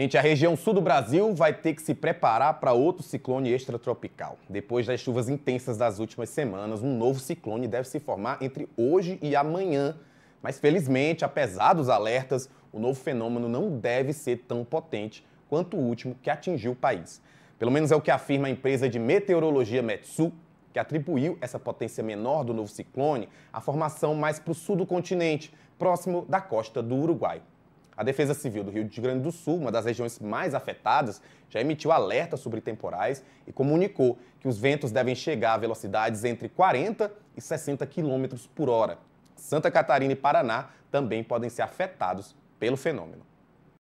Gente, a região sul do Brasil vai ter que se preparar para outro ciclone extratropical. Depois das chuvas intensas das últimas semanas, um novo ciclone deve se formar entre hoje e amanhã. Mas felizmente, apesar dos alertas, o novo fenômeno não deve ser tão potente quanto o último que atingiu o país. Pelo menos é o que afirma a empresa de meteorologia Metsu, que atribuiu essa potência menor do novo ciclone à formação mais para o sul do continente, próximo da costa do Uruguai. A Defesa Civil do Rio de Grande do Sul, uma das regiões mais afetadas, já emitiu alerta sobre temporais e comunicou que os ventos devem chegar a velocidades entre 40 e 60 km por hora. Santa Catarina e Paraná também podem ser afetados pelo fenômeno.